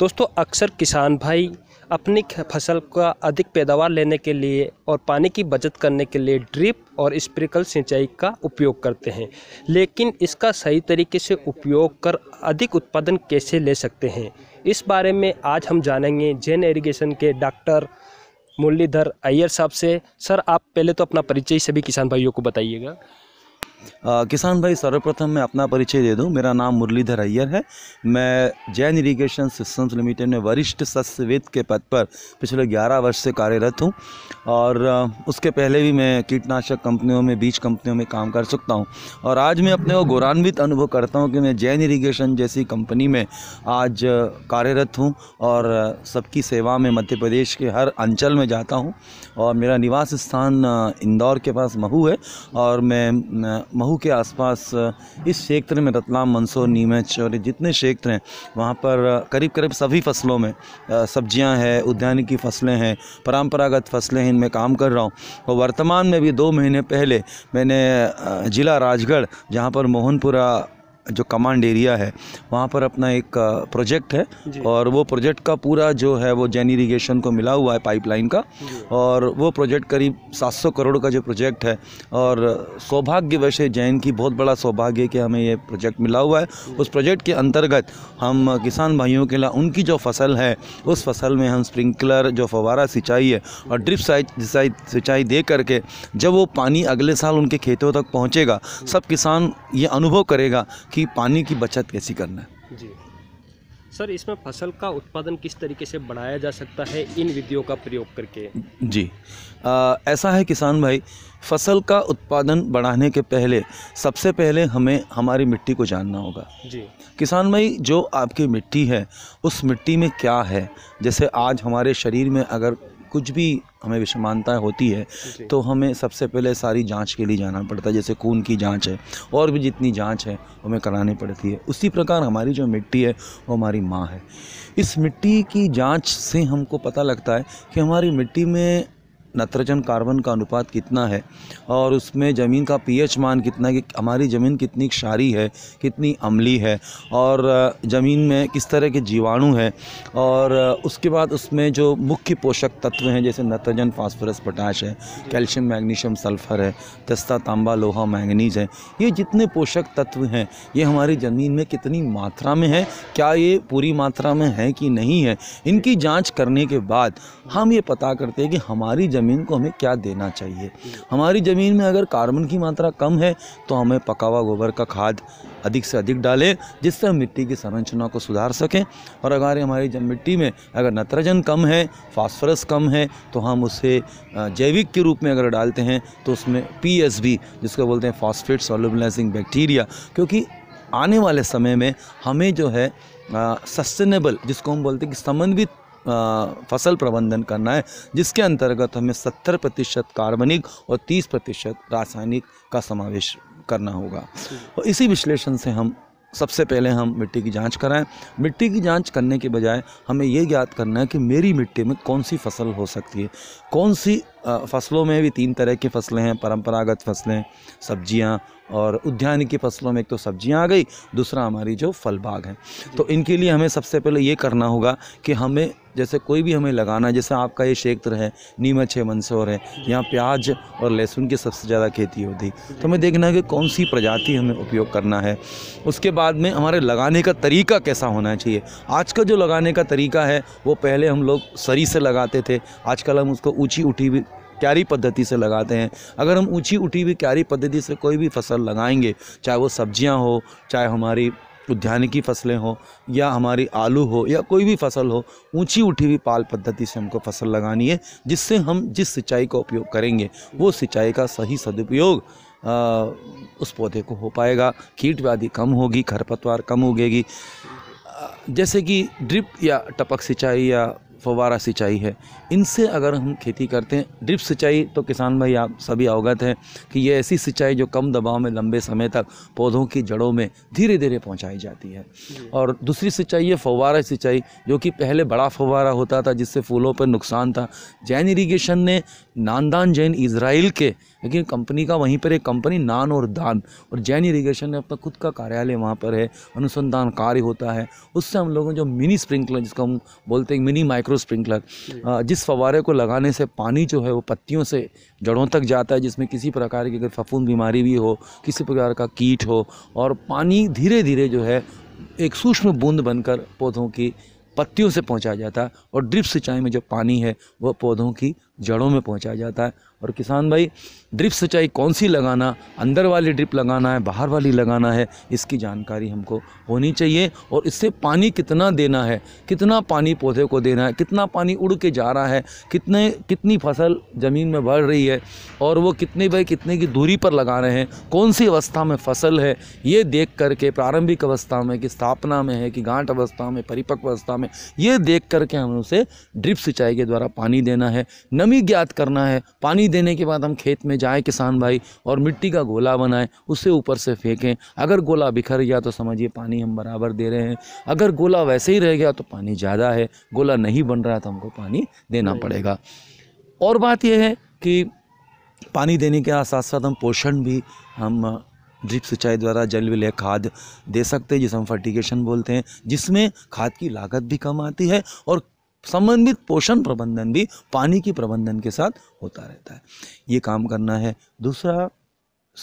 दोस्तों अक्सर किसान भाई अपनी फसल का अधिक पैदावार लेने के लिए और पानी की बचत करने के लिए ड्रिप और स्प्रिकल सिंचाई का उपयोग करते हैं लेकिन इसका सही तरीके से उपयोग कर अधिक उत्पादन कैसे ले सकते हैं इस बारे में आज हम जानेंगे जैन इरिगेशन के डॉक्टर मुरलीधर अय्यर साहब से सर आप पहले तो अपना परिचय सभी किसान भाइयों को बताइएगा आ, किसान भाई सर्वप्रथम मैं अपना परिचय दे दूं मेरा नाम मुरलीधर अय्यर है मैं जैन इरिगेशन सिस्टम्स लिमिटेड में वरिष्ठ सस्यविद के पद पर पिछले 11 वर्ष से कार्यरत हूं और उसके पहले भी मैं कीटनाशक कंपनियों में बीज कंपनियों में काम कर सकता हूं और आज मैं अपने को गौरवान्वित अनुभव करता हूँ कि मैं जैन इरीगेशन जैसी कंपनी में आज कार्यरत हूँ और सबकी सेवा में मध्य प्रदेश के हर अंचल में जाता हूँ और मेरा निवास स्थान इंदौर के पास महू है और मैं महू के आसपास इस क्षेत्र में रतलाम मंसूर नीमच और जितने क्षेत्र हैं वहाँ पर करीब करीब सभी फसलों में सब्जियाँ हैं की फसलें हैं परंपरागत फसलें हैं इनमें काम कर रहा हूँ और वर्तमान में भी दो महीने पहले मैंने ज़िला राजगढ़ जहाँ पर मोहनपुरा जो कमांड एरिया है वहाँ पर अपना एक प्रोजेक्ट है और वो प्रोजेक्ट का पूरा जो है वो जैन इरीगेशन को मिला हुआ है पाइपलाइन का और वो प्रोजेक्ट करीब 700 करोड़ का जो प्रोजेक्ट है और सौभाग्य वैसे जैन की बहुत बड़ा सौभाग्य कि हमें ये प्रोजेक्ट मिला हुआ है उस प्रोजेक्ट के अंतर्गत हम किसान भाइयों के लिए उनकी जो फसल है उस फसल में हम स्प्रिंकलर जो फवारा सिंचाई है और ड्रिप सिंचाई सिंचाई दे करके जब वो पानी अगले साल उनके खेतों तक पहुँचेगा सब किसान ये अनुभव करेगा कि कि पानी की बचत कैसी करना है जी सर इसमें फसल का उत्पादन किस तरीके से बढ़ाया जा सकता है इन विधियों का प्रयोग करके जी आ, ऐसा है किसान भाई फसल का उत्पादन बढ़ाने के पहले सबसे पहले हमें हमारी मिट्टी को जानना होगा जी किसान भाई जो आपकी मिट्टी है उस मिट्टी में क्या है जैसे आज हमारे शरीर में अगर कुछ भी हमें विषमानता होती है तो हमें सबसे पहले सारी जांच के लिए जाना पड़ता है जैसे खून की जांच है और भी जितनी जांच है हमें करानी पड़ती है उसी प्रकार हमारी जो मिट्टी है वो हमारी माँ है इस मिट्टी की जांच से हमको पता लगता है कि हमारी मिट्टी में नाइट्रोजन कार्बन का अनुपात कितना है और उसमें ज़मीन का पीएच मान कितना है कि हमारी ज़मीन कितनी क्षारी है कितनी अम्ली है और ज़मीन में किस तरह के जीवाणु है और उसके बाद उसमें जो मुख्य पोषक तत्व हैं जैसे नाइट्रोजन फास्फोरस पोटाश है कैल्शियम मैग्नीशियम सल्फ़र है तस्ता तांबा लोहा मैंगनीज है ये जितने पोषक तत्व हैं ये हमारी ज़मीन में कितनी मात्रा में है क्या ये पूरी मात्रा में है कि नहीं है इनकी जाँच करने के बाद हम ये पता करते हैं कि हमारी ज़मीन को हमें क्या देना चाहिए हमारी ज़मीन में अगर कार्बन की मात्रा कम है तो हमें पका हुआ गोबर का खाद अधिक से अधिक डालें जिससे हम मिट्टी की संरचना को सुधार सकें और अगर हमारी जब मिट्टी में अगर नत्रजन कम है फास्फोरस कम है तो हम उसे जैविक के रूप में अगर डालते हैं तो उसमें पी एस बी जिसको बोलते हैं फॉस्फेट सोलबलाइजिंग बैक्टीरिया क्योंकि आने वाले समय में हमें जो है सस्टेनेबल जिसको हम बोलते हैं कि समन्वित फसल प्रबंधन करना है जिसके अंतर्गत हमें 70 प्रतिशत कार्बनिक और 30 प्रतिशत रासायनिक का समावेश करना होगा और इसी विश्लेषण से हम सबसे पहले हम मिट्टी की जांच कराएं मिट्टी की जांच करने के बजाय हमें ये ज्ञात करना है कि मेरी मिट्टी में कौन सी फसल हो सकती है कौन सी फसलों में भी तीन तरह की फसलें हैं परंपरागत फसलें सब्जियां और उद्यान की फसलों में एक तो सब्जियां आ गई दूसरा हमारी जो फल बाग हैं तो इनके लिए हमें सबसे पहले ये करना होगा कि हमें जैसे कोई भी हमें लगाना जैसे आपका ये क्षेत्र है नीमच है मंदसौर है यहाँ प्याज और लहसुन की सबसे ज़्यादा खेती होती तो हमें देखना है कि कौन सी प्रजाति हमें उपयोग करना है उसके बाद में हमारे लगाने का तरीका कैसा होना चाहिए आज का जो लगाने का तरीका है वो पहले हम लोग सरी से लगाते थे आजकल हम उसको ऊँची उठी भी क्यारी पद्धति से लगाते हैं अगर हम ऊँची उठी हुई क्यारी पद्धति से कोई भी फसल लगाएंगे चाहे वो सब्जियां हो चाहे हमारी उद्यान की फसलें हो या हमारी आलू हो या कोई भी फसल हो ऊंची उठी हुई पाल पद्धति से हमको फसल लगानी है जिससे हम जिस सिंचाई का उपयोग करेंगे वो सिंचाई का सही सदुपयोग उस पौधे को हो पाएगा कीट व्याधि कम होगी खरपतवार कम उगेगी जैसे कि ड्रिप या टपक सिंचाई या फवारा सिंचाई है इनसे अगर हम खेती करते हैं ड्रिप सिंचाई तो किसान भाई आप सभी अवगत हैं कि ये ऐसी सिंचाई जो कम दबाव में लंबे समय तक पौधों की जड़ों में धीरे धीरे पहुंचाई जाती है और दूसरी सिंचाई है फवारा सिंचाई जो कि पहले बड़ा फवारा होता था जिससे फूलों पर नुकसान था जैन इरीगेशन ने नानदान जैन इसराइल के लेकिन कंपनी का वहीं पर एक कंपनी नान और दान और जैन इरीगेशन ने अपना खुद का कार्यालय वहाँ पर है अनुसंधान कार्य होता है उससे हम लोगों जो मिनी स्प्रिंकलर जिसको हम बोलते हैं मिनी माइक्रो स्प्रिंकलर जिस फवारे को लगाने से पानी जो है वो पत्तियों से जड़ों तक जाता है जिसमें किसी प्रकार की अगर फफूंद बीमारी भी हो किसी प्रकार का कीट हो और पानी धीरे धीरे जो है एक सूक्ष्म बूंद बनकर पौधों की पत्तियों से पहुंचा जाता है और ड्रिप सिंचाई में जो पानी है वह पौधों की जड़ों में पहुंचाया जाता है और किसान भाई ड्रिप सिंचाई कौन सी लगाना अंदर वाली ड्रिप लगाना है बाहर वाली लगाना है इसकी जानकारी हमको होनी चाहिए और इससे पानी कितना देना है कितना पानी पौधे को देना है कितना पानी उड़ के जा रहा है कितने कितनी फसल ज़मीन में बढ़ रही है और वो कितने बाई कितने की दूरी पर लगा रहे हैं कौन सी अवस्था में फसल है ये देख करके प्रारंभिक अवस्था में कि स्थापना में है कि गांठ अवस्था में परिपक्व अवस्था में ये देख करके हमें उसे ड्रिप सिंचाई के द्वारा पानी देना है नमी कमी ज्ञात करना है पानी देने के बाद हम खेत में जाएं किसान भाई और मिट्टी का गोला बनाएं उसे ऊपर से फेंकें अगर गोला बिखर गया तो समझिए पानी हम बराबर दे रहे हैं अगर गोला वैसे ही रह गया तो पानी ज़्यादा है गोला नहीं बन रहा तो हमको पानी देना पड़ेगा और बात यह है कि पानी देने के साथ साथ हम पोषण भी हम ड्रिप सिंचाई द्वारा जल विलय खाद दे सकते हैं जिसे हम फर्टिगेशन बोलते हैं जिसमें खाद की लागत भी कम आती है और संबंधित पोषण प्रबंधन भी पानी की प्रबंधन के साथ होता रहता है ये काम करना है दूसरा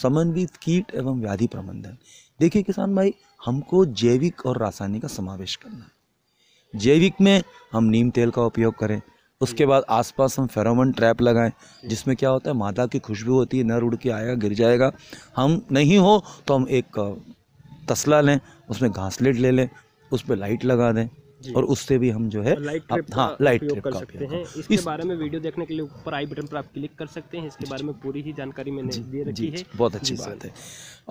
समन्वित कीट एवं व्याधि प्रबंधन देखिए किसान भाई हमको जैविक और रासायनिक का समावेश करना है जैविक में हम नीम तेल का उपयोग करें उसके बाद आसपास हम फेरोमन ट्रैप लगाएं जिसमें क्या होता है मादा की खुशबू होती है नर उड़ के आएगा गिर जाएगा हम नहीं हो तो हम एक तसला लें उसमें घासलेट ले लें उस पर लाइट लगा दें और उससे भी हम जो है लाइट ट्रिप हाँ, कर सकते हैं इसके इस... बारे में वीडियो देखने के लिए ऊपर आई बटन पर आप क्लिक कर सकते हैं इसके बारे में पूरी ही जानकारी मैंने दे रखी है बहुत अच्छी बात है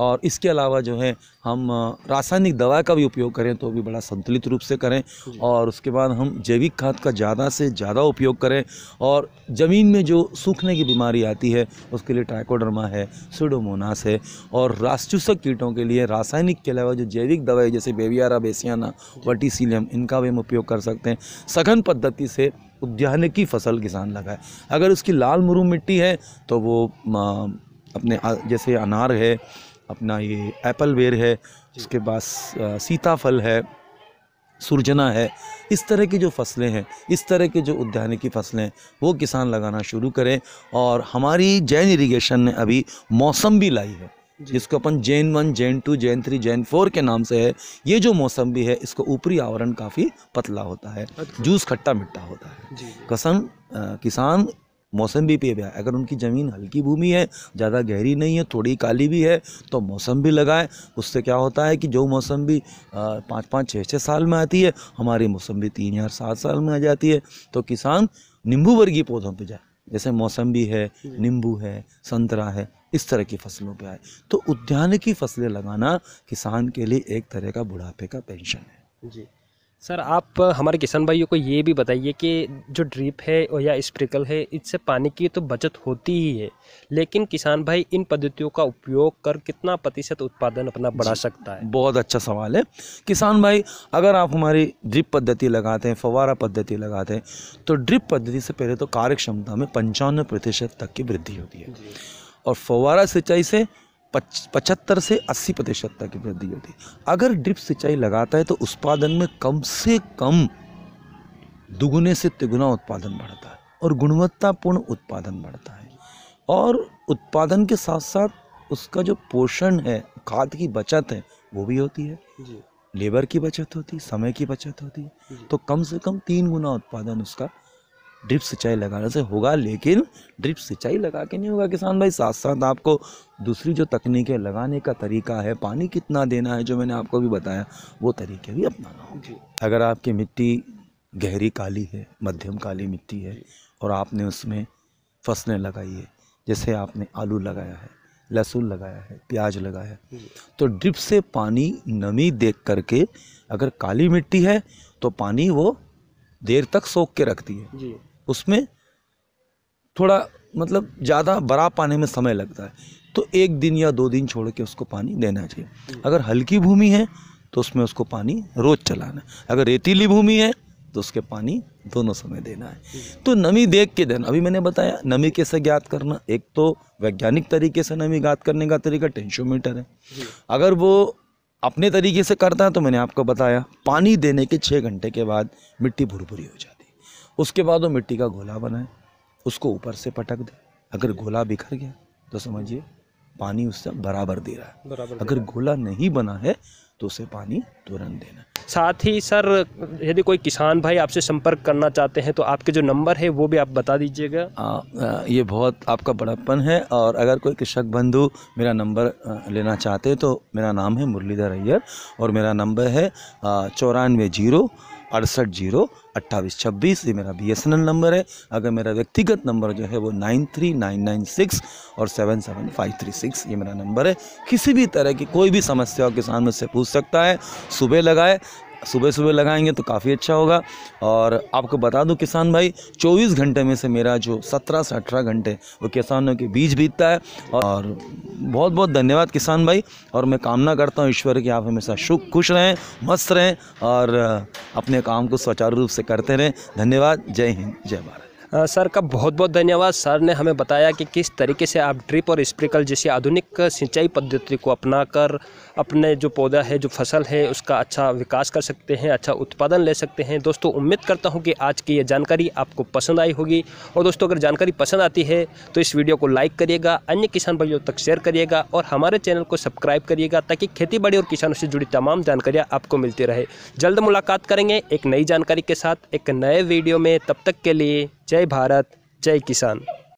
और इसके अलावा जो है हम रासायनिक दवा का भी उपयोग करें तो भी बड़ा संतुलित रूप से करें और उसके बाद हम जैविक खाद का ज़्यादा से ज़्यादा उपयोग करें और ज़मीन में जो सूखने की बीमारी आती है उसके लिए ट्राइकोडर्मा है सुडोमोनास है और रासचूसक कीटों के लिए रासायनिक के अलावा जो जैविक दवाई जैसे बेवियारा बेसियाना वटीसीलियम इनका का भी हम उपयोग कर सकते हैं सघन पद्धति से उद्यान की फसल किसान लगाए अगर उसकी लाल मुरू मिट्टी है तो वो अपने जैसे अनार है अपना ये एप्पल वेर है उसके बाद सीताफल है सुरजना है इस तरह की जो फसलें हैं इस तरह की जो उद्यान की फसलें हैं वो किसान लगाना शुरू करें और हमारी जैन इरीगेशन ने अभी मौसम भी लाई है जिसको अपन Jain one Jain two Jain three Jain four के नाम से है ये जो मौसम भी है इसका ऊपरी आवरण काफ़ी पतला होता है अच्छा। जूस खट्टा मिट्टा होता है कसम किसान मौसम भी पे भी अगर उनकी ज़मीन हल्की भूमि है ज़्यादा गहरी नहीं है थोड़ी काली भी है तो मौसम भी लगाए उससे क्या होता है कि जो मौसम भी पाँच पाँच छः छः साल में आती है हमारी भी तीन या सात साल में आ जाती है तो किसान नींबू वर्गीय पौधों पर जाए जैसे मौसम्बी है नींबू है संतरा है इस तरह की फसलों पे आए तो उद्यान की फसलें लगाना किसान के लिए एक तरह का बुढ़ापे का पेंशन है जी सर आप हमारे किसान भाइयों को ये भी बताइए कि जो ड्रिप है या स्प्रिकल है इससे पानी की तो बचत होती ही है लेकिन किसान भाई इन पद्धतियों का उपयोग कर कितना प्रतिशत उत्पादन अपना बढ़ा सकता है बहुत अच्छा सवाल है किसान भाई अगर आप हमारी ड्रिप पद्धति लगाते हैं फवारा पद्धति लगाते हैं तो ड्रिप पद्धति से पहले तो कार्य क्षमता में पंचानवे प्रतिशत तक की वृद्धि होती है और फवारा सिंचाई से पचहत्तर से 80 प्रतिशत तक की वृद्धि होती है अगर ड्रिप सिंचाई लगाता है तो उत्पादन में कम से कम दुगुने से तिगुना उत्पादन बढ़ता है और गुणवत्तापूर्ण उत्पादन बढ़ता है और उत्पादन के साथ साथ उसका जो पोषण है खाद की बचत है वो भी होती है लेबर की बचत होती है समय की बचत होती है तो कम से कम तीन गुना उत्पादन उसका ड्रिप सिंचाई लगाने से होगा लेकिन ड्रिप सिंचाई लगा के नहीं होगा किसान भाई साथ साथ आपको दूसरी जो तकनीक है लगाने का तरीका है पानी कितना देना है जो मैंने आपको भी बताया वो तरीके भी अपनाना होंगे अगर आपकी मिट्टी गहरी काली है मध्यम काली मिट्टी है और आपने उसमें फसलें लगाई है जैसे आपने आलू लगाया है लहसुन लगाया है प्याज लगाया है तो ड्रिप से पानी नमी देख करके अगर काली मिट्टी है तो पानी वो देर तक सोख के रखती है उसमें थोड़ा मतलब ज़्यादा बड़ा पाने में समय लगता है तो एक दिन या दो दिन छोड़ के उसको पानी देना चाहिए अगर हल्की भूमि है तो उसमें उसको पानी रोज़ चलाना है अगर रेतीली भूमि है तो उसके पानी दोनों समय देना है तो नमी देख के देना अभी मैंने बताया नमी कैसे ज्ञात करना एक तो वैज्ञानिक तरीके से नमी ज्ञात करने का तरीका टेंशोमीटर है अगर वो अपने तरीके से करता है तो मैंने आपको बताया पानी देने के छः घंटे के बाद मिट्टी भुरभुरी हो जाती है उसके बाद वो मिट्टी का गोला बनाए उसको ऊपर से पटक दे अगर गोला बिखर गया तो समझिए पानी उससे बराबर दे रहा है अगर गोला नहीं बना है तो उसे पानी तुरंत देना साथ ही सर यदि कोई किसान भाई आपसे संपर्क करना चाहते हैं तो आपके जो नंबर है वो भी आप बता दीजिएगा ये बहुत आपका बड़प्पन है और अगर कोई कृषक बंधु मेरा नंबर लेना चाहते हैं तो मेरा नाम है मुरलीधर अय्यर और मेरा नंबर है चौरानवे जीरो अड़सठ जीरो अट्ठाईस छब्बीस ये मेरा बी नंबर है अगर मेरा व्यक्तिगत नंबर जो है वो nine three nine nine six और seven seven five three six ये मेरा नंबर है किसी भी तरह की कोई भी समस्या हो किसान मुझसे पूछ सकता है सुबह लगाए सुबह सुबह लगाएंगे तो काफ़ी अच्छा होगा और आपको बता दूं किसान भाई 24 घंटे में से मेरा जो 17 से 18 घंटे वो किसानों के बीच बीतता है और बहुत बहुत धन्यवाद किसान भाई और मैं कामना करता हूँ ईश्वर की आप हमेशा सुख खुश रहें मस्त रहें और अपने काम को सुचारू रूप से करते रहें धन्यवाद जय हिंद जय भारत सर का बहुत बहुत धन्यवाद सर ने हमें बताया कि किस तरीके से आप ड्रिप और स्प्रिकल जैसी आधुनिक सिंचाई पद्धति को अपनाकर अपने जो पौधा है जो फसल है उसका अच्छा विकास कर सकते हैं अच्छा उत्पादन ले सकते हैं दोस्तों उम्मीद करता हूँ कि आज की ये जानकारी आपको पसंद आई होगी और दोस्तों अगर जानकारी पसंद आती है तो इस वीडियो को लाइक करिएगा अन्य किसान भाइयों तक शेयर करिएगा और हमारे चैनल को सब्सक्राइब करिएगा ताकि खेती और किसानों से जुड़ी तमाम जानकारियाँ आपको मिलती रहे जल्द मुलाकात करेंगे एक नई जानकारी के साथ एक नए वीडियो में तब तक के लिए जय भारत जय किसान